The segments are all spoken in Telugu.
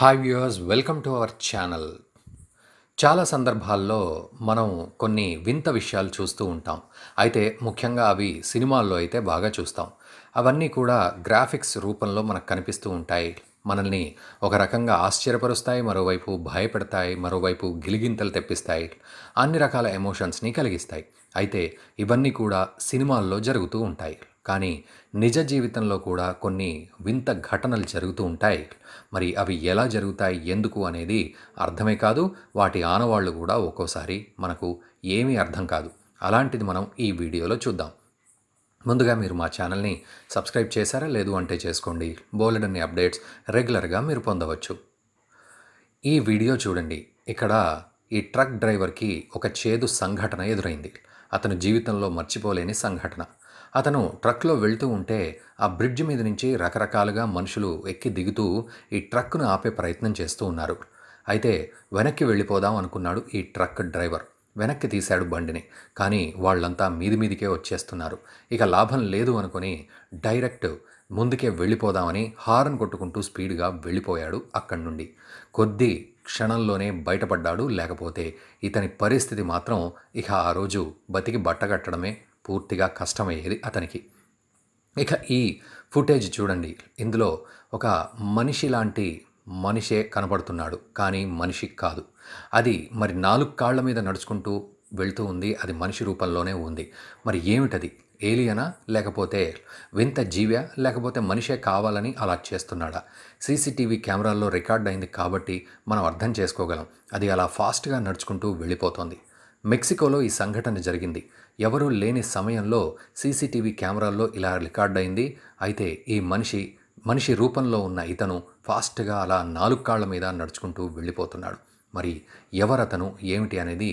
hi viewers welcome to our channel చాలా సందర్భాల్లో మనం కొన్ని వింత విషయాలు చూస్తూ ఉంటాం అయితే ముఖ్యంగా అవి సినిమాల్లో అయితే బాగా చూస్తాం అవన్నీ కూడా గ్రాఫిక్స్ రూపంలో మనకు కనిపిస్తూ ఉంటాయి మనల్ని ఒక రకంగా ఆశ్చర్యపరుస్తాయి మరోవైపు భయపెడతాయి మరోవైపు గిలిగింతలు తెప్పిస్తాయి అన్ని రకాల ఎమోషన్స్ని కలిగిస్తాయి అయితే ఇవన్నీ కూడా సినిమాల్లో జరుగుతూ ఉంటాయి కానీ నిజ జీవితంలో కూడా కొన్ని వింత ఘటనలు జరుగుతూ ఉంటాయి మరి అవి ఎలా జరుగుతాయి ఎందుకు అనేది అర్థమే కాదు వాటి ఆనవాళ్లు కూడా ఒక్కోసారి మనకు ఏమీ అర్థం కాదు అలాంటిది మనం ఈ వీడియోలో చూద్దాం ముందుగా మీరు మా ఛానల్ని సబ్స్క్రైబ్ చేశారా లేదు అంటే చేసుకోండి బోలెడన్ని అప్డేట్స్ రెగ్యులర్గా మీరు పొందవచ్చు ఈ వీడియో చూడండి ఇక్కడ ఈ ట్రక్ డ్రైవర్కి ఒక చేదు సంఘటన ఎదురైంది అతను జీవితంలో మర్చిపోలేని సంఘటన అతను ట్రక్లో వెళ్తూ ఉంటే ఆ బ్రిడ్జ్ మీద నుంచి రకరకాలుగా మనుషులు ఎక్కి దిగుతూ ఈ ట్రక్ను ఆపే ప్రయత్నం చేస్తూ ఉన్నారు అయితే వెనక్కి వెళ్ళిపోదాం అనుకున్నాడు ఈ ట్రక్ డ్రైవర్ వెనక్కి తీశాడు బండిని కానీ వాళ్ళంతా మీది మీదికే వచ్చేస్తున్నారు ఇక లాభం లేదు అనుకుని డైరెక్ట్ ముందుకే వెళ్ళిపోదామని హార్న్ కొట్టుకుంటూ స్పీడ్గా వెళ్ళిపోయాడు అక్కడి నుండి కొద్ది క్షణంలోనే బయటపడ్డాడు లేకపోతే ఇతని పరిస్థితి మాత్రం ఇక ఆ రోజు బతికి బట్టగట్టడమే పూర్తిగా కష్టమయ్యేది అతనికి ఇక ఈ ఫుటేజ్ చూడండి ఇందులో ఒక మనిషి లాంటి మనిషే కనబడుతున్నాడు కానీ మనిషి కాదు అది మరి నాలుగు కాళ్ల మీద నడుచుకుంటూ వెళ్తూ ఉంది అది మనిషి రూపంలోనే ఉంది మరి ఏమిటది ఏలియనా లేకపోతే వింత జీవ్య లేకపోతే మనిషే కావాలని అలా చేస్తున్నాడా సీసీటీవీ కెమెరాల్లో రికార్డ్ అయింది కాబట్టి మనం అర్థం చేసుకోగలం అది అలా ఫాస్ట్గా నడుచుకుంటూ వెళ్ళిపోతుంది మెక్సికోలో ఈ సంఘటన జరిగింది ఎవరూ లేని సమయంలో సీసీటీవీ కెమెరాల్లో ఇలా రికార్డ్ అయింది అయితే ఈ మనిషి మనిషి రూపంలో ఉన్న ఇతను ఫాస్ట్గా అలా నాలుగు కాళ్ల మీద నడుచుకుంటూ వెళ్ళిపోతున్నాడు మరి ఎవరతను ఏమిటి అనేది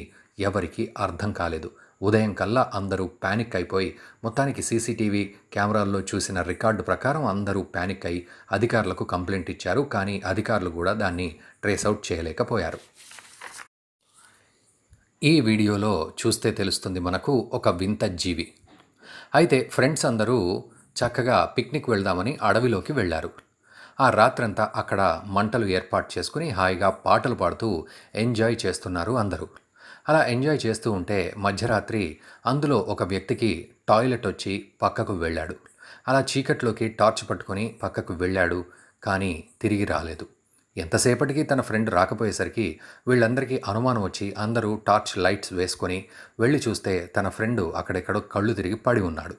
ఎవరికీ అర్థం కాలేదు ఉదయం కల్లా అందరూ ప్యానిక్ అయిపోయి మొత్తానికి సీసీటీవీ కెమెరాల్లో చూసిన రికార్డు ప్రకారం అందరూ ప్యానిక్ అయి అధికారులకు కంప్లైంట్ ఇచ్చారు కానీ అధికారులు కూడా దాన్ని ట్రేస్ అవుట్ చేయలేకపోయారు ఈ వీడియోలో చూస్తే తెలుస్తుంది మనకు ఒక వింత జీవి అయితే ఫ్రెండ్స్ అందరూ చక్కగా పిక్నిక్ వెళ్దామని అడవిలోకి వెళ్ళారు ఆ రాత్రంతా అక్కడ మంటలు ఏర్పాటు చేసుకుని హాయిగా పాటలు పాడుతూ ఎంజాయ్ చేస్తున్నారు అందరూ అలా ఎంజాయ్ చేస్తూ ఉంటే మధ్యరాత్రి అందులో ఒక వ్యక్తికి టాయిలెట్ వచ్చి పక్కకు వెళ్ళాడు అలా చీకట్లోకి టార్చ్ పట్టుకొని పక్కకు వెళ్ళాడు కానీ తిరిగి రాలేదు ఎంతసేపటికి తన ఫ్రెండ్ రాకపోయేసరికి వీళ్ళందరికీ అనుమానం వచ్చి అందరూ టార్చ్ లైట్స్ వేసుకొని వెళ్ళి చూస్తే తన ఫ్రెండు అక్కడెక్కడో కళ్ళు తిరిగి పడి ఉన్నాడు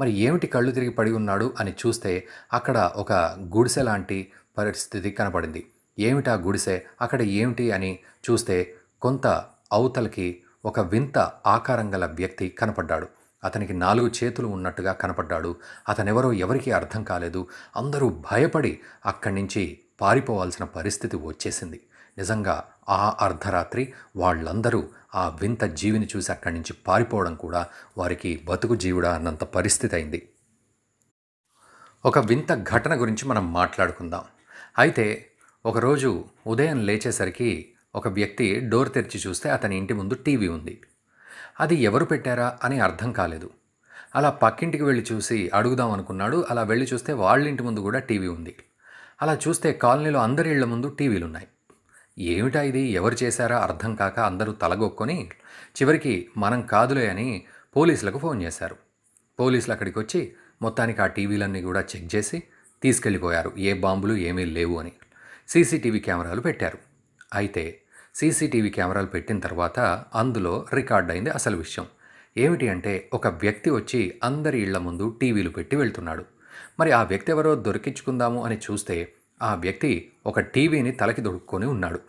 మరి ఏమిటి కళ్ళు తిరిగి పడి ఉన్నాడు అని చూస్తే అక్కడ ఒక గుడిసె లాంటి పరిస్థితి కనపడింది ఏమిటా గుడిసె అక్కడ ఏమిటి అని చూస్తే కొంత అవతలికి ఒక వింత ఆకారం గల వ్యక్తి కనపడ్డాడు అతనికి నాలుగు చేతులు ఉన్నట్టుగా కనపడ్డాడు అతనెవరో ఎవరికీ అర్థం కాలేదు అందరూ భయపడి అక్కడి నుంచి పారిపోవాల్సిన పరిస్థితి వచ్చేసింది నిజంగా ఆ అర్ధరాత్రి వాళ్ళందరూ ఆ వింత జీవిని చూసి అక్కడి నుంచి పారిపోవడం కూడా వారికి బతుకు జీవుడా అన్నంత పరిస్థితి అయింది ఒక వింత ఘటన గురించి మనం మాట్లాడుకుందాం అయితే ఒకరోజు ఉదయం లేచేసరికి ఒక వ్యక్తి డోర్ తెరిచి చూస్తే అతని ఇంటి ముందు టీవీ ఉంది అది ఎవరు పెట్టారా అని అర్థం కాలేదు అలా పక్కింటికి వెళ్ళి చూసి అడుగుదాం అనుకున్నాడు అలా వెళ్ళి చూస్తే వాళ్ళ ఇంటి ముందు కూడా టీవీ ఉంది అలా చూస్తే కాలనీలో అందరి ఇళ్ల ముందు టీవీలు ఉన్నాయి ఏమిటా ఇది ఎవరు చేశారా అర్థం కాక అందరూ తలగొక్కొని చివరికి మనం కాదులే అని పోలీసులకు ఫోన్ చేశారు పోలీసులు అక్కడికి వచ్చి మొత్తానికి ఆ టీవీలన్నీ కూడా చెక్ చేసి తీసుకెళ్ళిపోయారు ఏ బాంబులు ఏమీ లేవు అని సీసీటీవీ కెమెరాలు పెట్టారు అయితే సీసీటీవీ కెమెరాలు పెట్టిన తర్వాత అందులో రికార్డ్ అయింది అసలు విషయం ఏమిటి అంటే ఒక వ్యక్తి వచ్చి అందరి ఇళ్ల ముందు టీవీలు పెట్టి వెళ్తున్నాడు మరి ఆ వ్యక్తి ఎవరో దొరికించుకుందాము అని చూస్తే ఆ వ్యక్తి ఒక టీవీని తలకి దొడుక్కొని ఉన్నాడు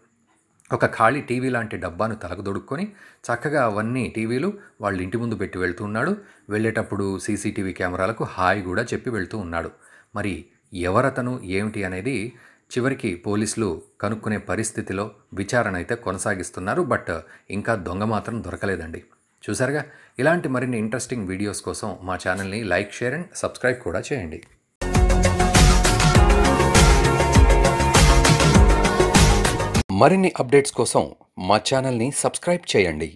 ఒక ఖాళీ టీవీ లాంటి డబ్బాను తలకు దొడుక్కొని చక్కగా అవన్నీ టీవీలు వాళ్ళ ఇంటి ముందు పెట్టి వెళ్తూ ఉన్నాడు వెళ్ళేటప్పుడు సీసీటీవీ కెమెరాలకు హాయ్ కూడా చెప్పి వెళ్తూ ఉన్నాడు మరి ఎవరతను ఏమిటి అనేది చివరికి పోలీసులు కనుక్కునే పరిస్థితిలో విచారణ అయితే కొనసాగిస్తున్నారు బట్ ఇంకా దొంగ మాత్రం దొరకలేదండి చూసారుగా ఇలాంటి మరిన్ని ఇంట్రెస్టింగ్ వీడియోస్ కోసం మా ఛానల్ని లైక్ షేర్ అండ్ సబ్స్క్రైబ్ కూడా చేయండి మరిన్ని అప్డేట్స్ కోసం మా ఛానల్ని సబ్స్క్రైబ్ చేయండి